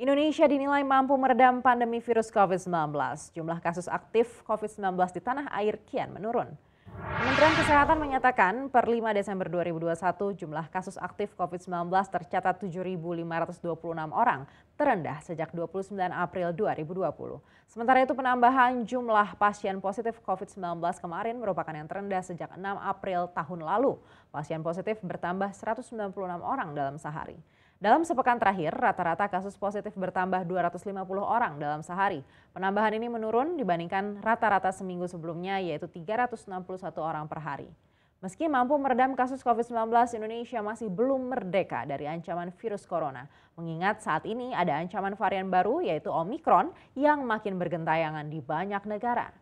Indonesia dinilai mampu meredam pandemi virus COVID-19. Jumlah kasus aktif COVID-19 di tanah air kian menurun. Kementerian Kesehatan menyatakan per 5 Desember 2021 jumlah kasus aktif COVID-19 tercatat 7.526 orang, terendah sejak 29 April 2020. Sementara itu penambahan jumlah pasien positif COVID-19 kemarin merupakan yang terendah sejak 6 April tahun lalu. Pasien positif bertambah 196 orang dalam sehari. Dalam sepekan terakhir, rata-rata kasus positif bertambah 250 orang dalam sehari. Penambahan ini menurun dibandingkan rata-rata seminggu sebelumnya yaitu 361 orang per hari. Meski mampu meredam kasus COVID-19, Indonesia masih belum merdeka dari ancaman virus corona. Mengingat saat ini ada ancaman varian baru yaitu Omikron yang makin bergentayangan di banyak negara.